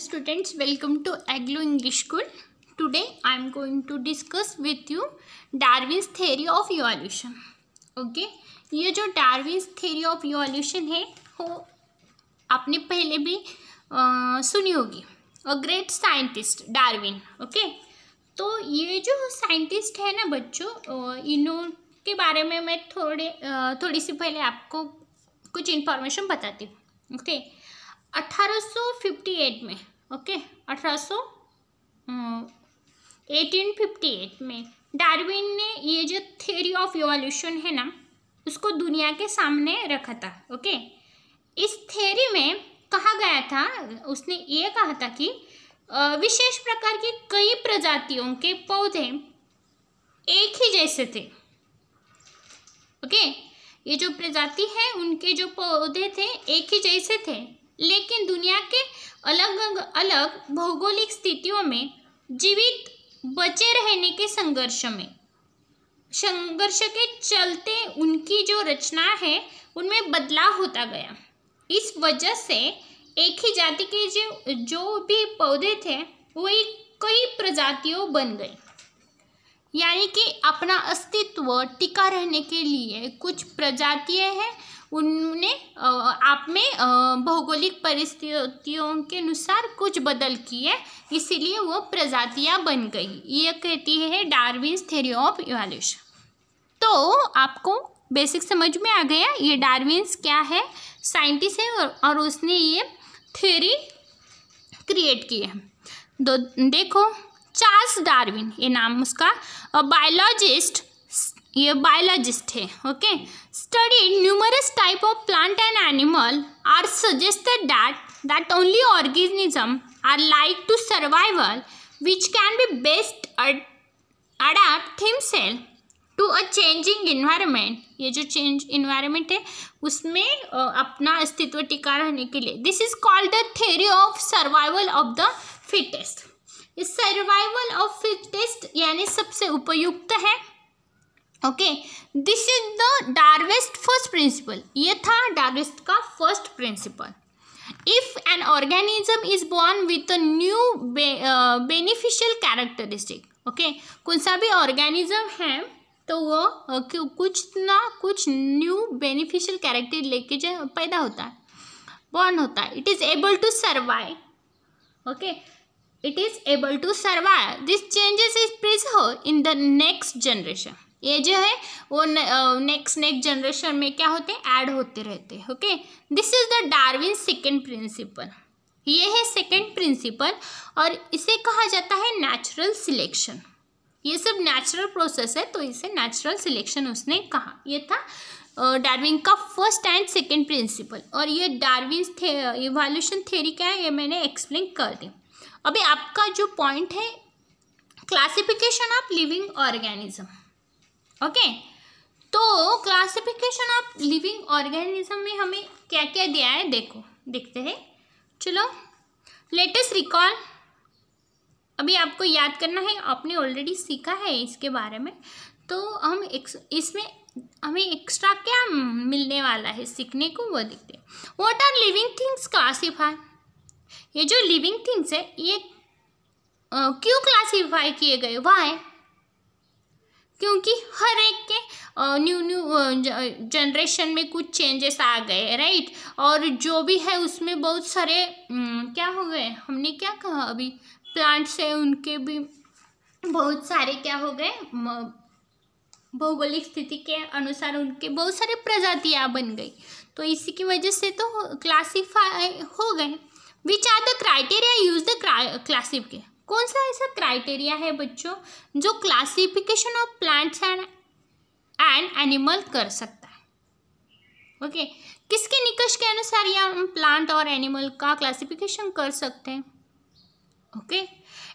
dear students welcome to aglo english school today i am going to discuss with you darwin's theory of evolution okay ye jo darwin's theory of evolution hai वो aapne pehle bhi आ, सुनी होगी a great scientist Darwin okay तो ये जो scientist है ना बच्चों इन्हों के बारे में मैं थोड़े आ, थोड़ी सी पहले आपको कुछ इन्फॉर्मेशन बताती हूँ ओके okay? 1858 में ओके अठारह एटीन फिफ्टी एट में डार्विन ने ये जो थ्योरी ऑफ रिवॉल्यूशन है ना उसको दुनिया के सामने रखा था ओके इस थ्योरी में कहा गया था उसने ये कहा था कि विशेष प्रकार की कई प्रजातियों के पौधे एक ही जैसे थे ओके ये जो प्रजाति है उनके जो पौधे थे एक ही जैसे थे लेकिन दुनिया के अलग अलग भौगोलिक स्थितियों में जीवित बचे रहने के संघर्ष में संघर्ष के चलते उनकी जो रचना है उनमें बदलाव होता गया इस वजह से एक ही जाति के जो जो भी पौधे थे वही कई प्रजातियों बन गई यानी कि अपना अस्तित्व टिका रहने के लिए कुछ प्रजातीय हैं उनने आप में भौगोलिक परिस्थितियों के अनुसार कुछ बदल किए इसीलिए वो प्रजातियाँ बन गई ये कहती है डार्विन्स थ्योरी ऑफ इवोल्यूशन तो आपको बेसिक समझ में आ गया ये डार्विन्स क्या है साइंटिस्ट है और, और उसने ये थ्योरी क्रिएट की है दो देखो चार्ल्स डार्विन ये नाम उसका बायोलॉजिस्ट ये बायोलॉजिस्ट है okay study numerous type of plant and animal are suggested that that only organism are like to survival which can be best adapt self to a changing environment ये जो change environment है उसमें अपना अस्तित्व टिका रहने के लिए this is called the theory of survival of the fittest survival of fittest यानी सबसे उपयुक्त है okay this is the Darwin's first principle ये था डार्वेस्ट का first principle if an organism is born with a new beneficial characteristic okay कुछ सा भी ऑर्गेनिज्म है तो वो uh, कुछ ना कुछ न्यू बेनिफिशियल कैरेक्टर लेके जो पैदा होता है बॉर्न होता है it is able to survive okay is able to survive this changes is is हो इन द नेक्स्ट जनरेशन ये जो है वो नेक्स्ट नेक्स्ट जनरेशन में क्या होते हैं ऐड होते रहते हैं okay this is the Darwin second principle ये है सेकेंड प्रिंसिपल और इसे कहा जाता है नेचुरल सिलेक्शन ये सब नेचुरल प्रोसेस है तो इसे नेचुरल सिलेक्शन उसने कहा ये था डार्विन का फर्स्ट एंड सेकेंड प्रिंसिपल और ये डार्विन थे इवोल्यूशन थेरी क्या है ये मैंने एक्सप्लेन कर दी अभी आपका जो पॉइंट है classification of living organism okay तो क्लासिफिकेशन ऑफ लिविंग ऑर्गेनिज्म में हमें क्या क्या दिया है देखो देखते हैं चलो लेटेस्ट रिकॉल अभी आपको याद करना है आपने ऑलरेडी सीखा है इसके बारे में तो हम इसमें हमें एक्स्ट्रा क्या मिलने वाला है सीखने को वो देखते हैं what are living things classify ये जो लिविंग थिंग्स है ये आ, क्यों क्लासिफाई किए गए वाई क्योंकि हर एक के न्यू न्यू जनरेशन में कुछ चेंजेस आ गए राइट और जो भी है उसमें बहुत सारे क्या हो गए हमने क्या कहा अभी प्लांट्स है उनके भी बहुत सारे क्या हो गए भौगोलिक स्थिति के अनुसार उनके बहुत सारे प्रजातियाँ बन गई तो इसी की वजह से तो क्लासिफाई हो गए which are the criteria use the classification कौन सा ऐसा क्राइटेरिया है बच्चों जो classification of plants and and animal कर सकता है ओके okay. किसके निकष के अनुसार यह हम प्लांट और एनिमल का क्लासिफिकेशन कर सकते हैं okay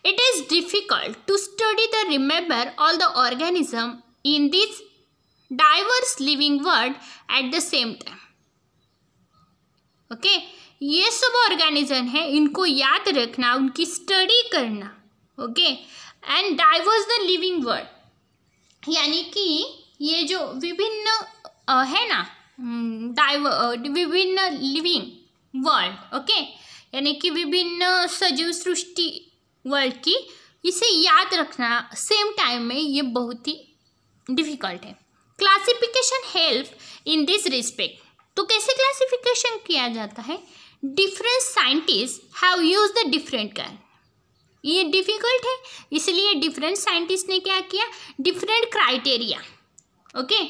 it is difficult to study the remember all the organism in this diverse living world at the same time okay ये सब ऑर्गेनिज्म है इनको याद रखना उनकी स्टडी करना okay and diverse the living world यानी कि ये जो विभिन्न है ना डाइव विभिन्न लिविंग वर्ल्ड ओके यानी कि विभिन्न सजीव सृष्टि वर्ल्ड की इसे याद रखना सेम टाइम में ये बहुत ही डिफ़िकल्ट है classification help in this respect तो कैसे क्लासिफिकेशन किया जाता है different scientist have use the different कर ये डिफ़िकल्ट है इसलिए डिफरेंट साइंटिस्ट ने क्या किया डिफरेंट क्राइटेरिया ओके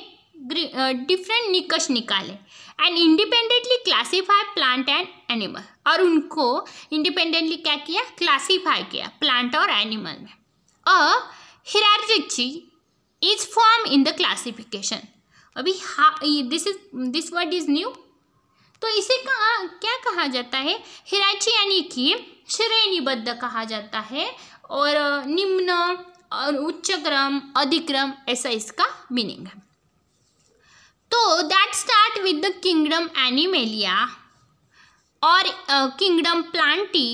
डिफरेंट निकष निकाले and independently classify plant and animal और उनको इंडिपेंडेंटली क्या किया क्लासीफाई किया प्लांट और एनिमल में a hierarchy is form in the classification अभी हा this is this word is new तो इसे कहा क्या कहा जाता है हिराची यानी कि श्रेणीबद्ध कहा जाता है और निम्न और उच्च क्रम अधिक्रम ऐसा इसका मीनिंग है तो that start with the kingdom Animalia और kingdom Plantae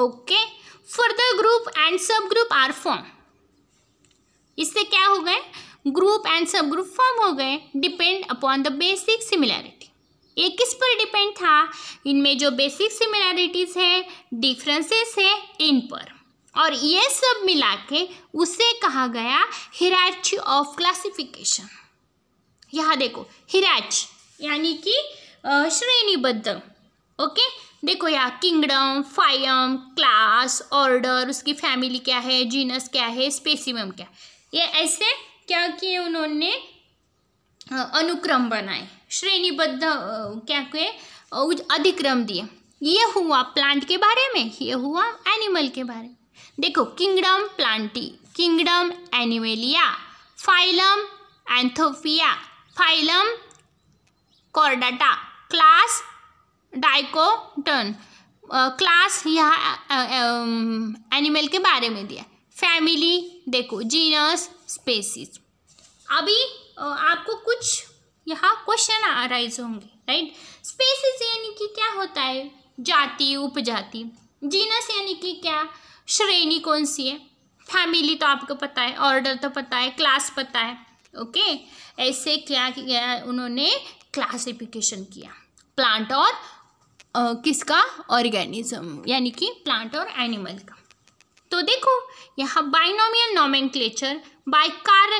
okay further group and sub group are form इससे क्या हो गए group and sub group form हो गए depend upon the basic similarity ये किस पर डिपेंड था इनमें जो बेसिक सिमिलैरिटीज़ है डिफरेंसेस है इन पर और ये सब मिला के उसे कहा गया हिराची ऑफ क्लासिफिकेशन यहाँ देखो हिराच यानी कि श्रेणीबद्ध ओके देखो यहाँ किंगडम फाइम क्लास ऑर्डर उसकी फैमिली क्या है जीनस क्या है स्पेसिमम क्या ये ऐसे क्या किए उन्होंने अनुक्रम बनाए श्रेणीबद्ध क्या के अधिक्रम दिए ये हुआ प्लांट के बारे में ये हुआ एनिमल के बारे में देखो kingdom Plantae kingdom Animalia phylum Anthophyta phylum Chordata class dicotyledon class यहाँ एनिमल के बारे में दिया फैमिली देखो जीनस स्पेसिस अभी आपको कुछ यहाँ क्वेश्चन अराइज होंगे राइट स्पेसिस यानी कि क्या होता है जाति उपजाति जीनस यानी कि क्या श्रेणी कौन सी है फैमिली तो आपको पता है ऑर्डर तो पता है क्लास पता है ओके ऐसे क्या किया उन्होंने क्लासिफिकेशन किया प्लांट और आ, किसका ऑर्गेनिज्म यानी कि प्लांट और एनिमल का तो देखो यहाँ binomial nomenclature by Carl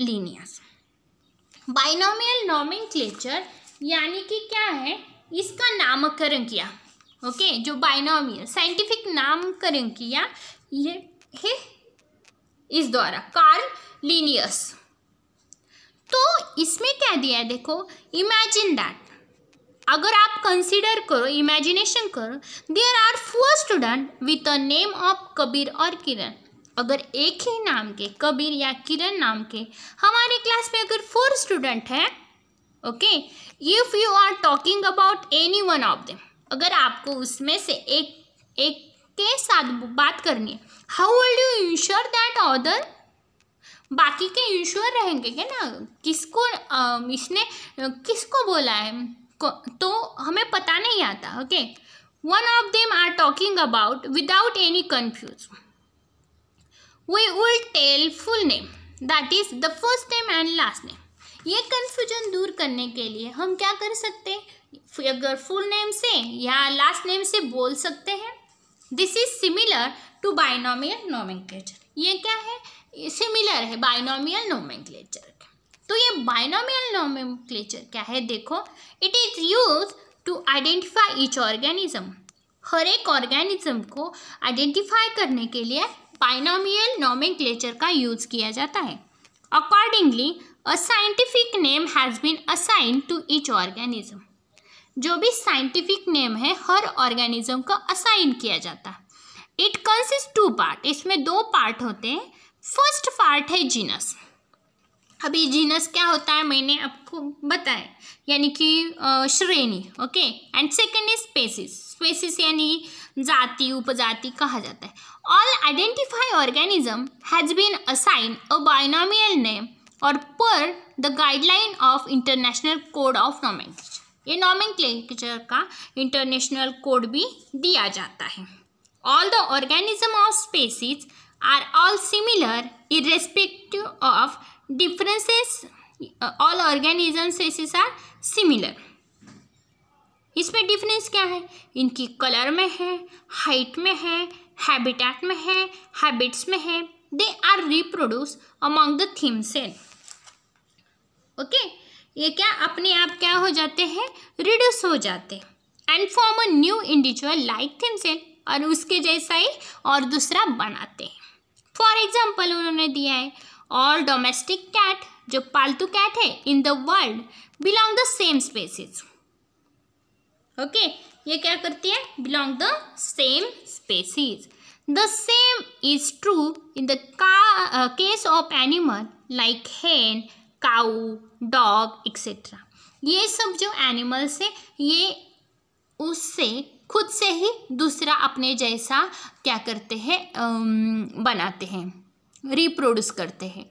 Linnaeus binomial nomenclature यानी कि क्या है इसका नामकरण किया ओके जो बाइनोमियल साइंटिफिक नामकरण किया ये है इस द्वारा कार्ल लीनियस तो इसमें क्या दिया है देखो इमेजिन दैट अगर आप कंसिडर करो इमेजिनेशन करो there are four student with a name of Kabir और किरण अगर एक ही नाम के कबीर या किरण नाम के हमारे क्लास में अगर फोर स्टूडेंट हैं okay if you are talking about any one of them अगर आपको उसमें से एक एक के साथ बात करनी है how would you ensure that order बाकी के इंश्योर रहेंगे क्या ना किसको आ, इसने किसको बोला है तो हमें पता नहीं आता okay one of them are talking about without any confuse we will tell full name that is the first name and last name ये कन्फ्यूजन दूर करने के लिए हम क्या कर सकते हैं अगर फुल नेम से या लास्ट नेम से बोल सकते हैं this is similar to binomial nomenclature ये क्या है सिमिलर है बाइनोमियल नोमेंक्लेचर तो ये बाइनोमियल नॉमेक्लेचर क्या है देखो it is use to identify each organism हर एक ऑर्गेनिज्म को आइडेंटिफाई करने के लिए बाइनोमियल नॉमेक्लेचर का यूज़ किया जाता है accordingly a scientific name has been assign to each organism जो भी साइंटिफिक नेम है हर ऑर्गेनिज्म का असाइन किया जाता है इट कंसिस्ट टू पार्ट इसमें दो पार्ट होते हैं फर्स्ट पार्ट है जीनस अभी जीनस क्या होता है मैंने आपको बताया यानी कि श्रेणी okay and second is species species यानी जाति उपजाति कहा जाता है all identify organism has been assign a binomial name और per the guideline of international code of नॉमेंट ये क्लेक्चर का इंटरनेशनल कोड भी दिया जाता है all the organism of species are all similar irrespective of differences all organism species are similar इसमें डिफरेंस क्या है इनकी कलर में है हाइट में है हैबिटेट में है हैबिट्स में है they are reproduce among the themselves okay ये क्या अपने आप क्या हो जाते हैं रिड्यूस हो जाते and form a new individual like themselves और उसके जैसा ही और दूसरा बनाते हैं फॉर एग्जाम्पल उन्होंने दिया है ऑल डोमेस्टिक कैट जो पालतू कैट है in the world belong the same species okay ये क्या करती है belong the same species the same is true in the case of animal like hen cow dog etcetera ये सब जो एनिमल्स है ये उससे खुद से ही दूसरा अपने जैसा क्या करते हैं बनाते हैं रिप्रोड्यूस करते हैं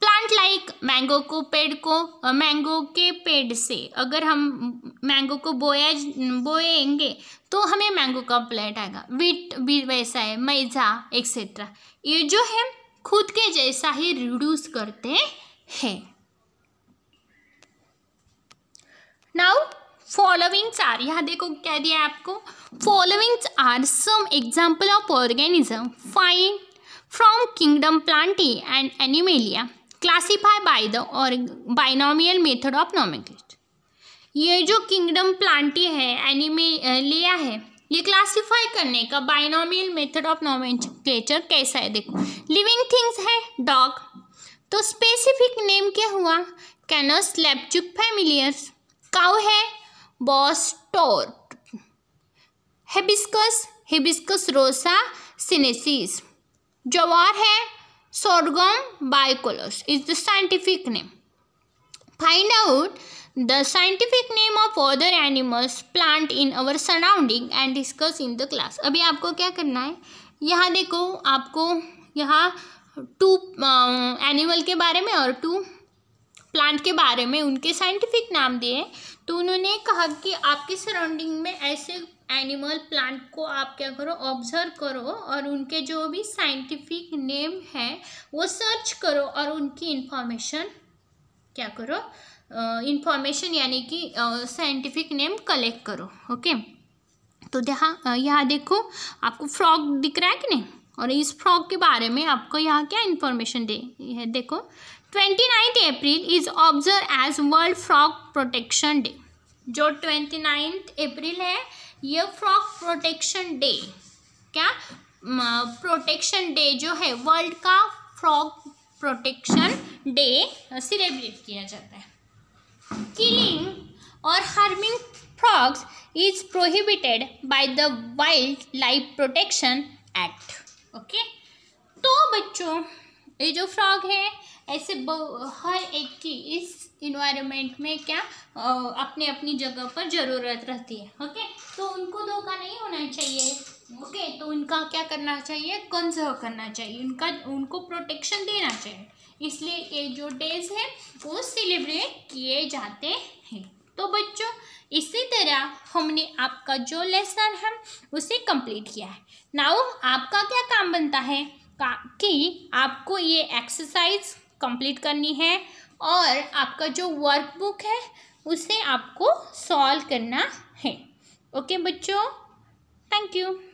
प्लांट लाइक मैंगो को पेड़ को मैंगो के पेड़ से अगर हम मैंगो को बोया बोएंगे तो हमें मैंगो का प्लांट आएगा वीट भी वैसा है मैजा एक्सेट्रा ये जो है खुद के जैसा ही रिड्यूस करते हैं नाउ फॉलोइंग्स आर यहाँ देखो क्या दिया आपको followings are some example of organism find from kingdom Plantae and Animalia classify by the or binomial method of nomenclature. ये जो किंगडम प्लांटी है एनिमेलिया है ये क्लासिफाई करने का बाइनोमियल मेथड ऑफ नॉमेंचर कैसा है देखो लिविंग थिंग्स है डॉग तो स्पेसिफिक नेम क्या हुआ कैनस लेपचुक फैमिलियर्स काउ है Bos taurus Hibiscus Hibiscus rosa sinensis जवार है Sorghum bicolor is the scientific name find out the scientific name of other animals plant in our surrounding and discuss in the class अभी आपको क्या करना है यहाँ देखो आपको यहाँ टू एनिमल um, के बारे में और टू प्लांट के बारे में उनके साइंटिफिक नाम दिए तो उन्होंने कहा कि आपके सराउंडिंग में ऐसे एनिमल प्लांट को आप क्या करो ऑब्जर्व करो और उनके जो भी साइंटिफिक नेम है वो सर्च करो और उनकी इंफॉर्मेशन क्या करो इंफॉर्मेशन यानी कि साइंटिफिक नेम कलेक्ट करो ओके तो यहाँ यहाँ देखो आपको फ्रॉग दिख रहा है कि नहीं और इस फ्रॉग के बारे में आपको यहाँ क्या इन्फॉर्मेशन दे है देखो twenty ninth April is observe as world frog protection day जो ट्वेंटी नाइन्थ अप्रैल है ये फ्रॉक प्रोटेक्शन डे क्या प्रोटेक्शन डे जो है वर्ल्ड का फ्रॉक प्रोटेक्शन डे सेलिब्रेट किया जाता है किलिंग और harming is prohibited by the wildlife protection act okay तो बच्चों ये जो फ्रॉग है ऐसे हर एक की इस इन्वायरमेंट में क्या अपने अपनी जगह पर ज़रूरत रहती है ओके तो उनको धोखा नहीं होना चाहिए ओके तो उनका क्या करना चाहिए कंजर्व करना चाहिए उनका उनको प्रोटेक्शन देना चाहिए इसलिए ये जो डेज है वो सेलिब्रेट किए जाते हैं तो बच्चों इसी तरह हमने आपका जो लेसन है उसे कंप्लीट किया है नाउ आपका क्या काम बनता है का, कि आपको ये एक्सरसाइज कंप्लीट करनी है और आपका जो वर्कबुक है उसे आपको सॉल्व करना है ओके बच्चों थैंक यू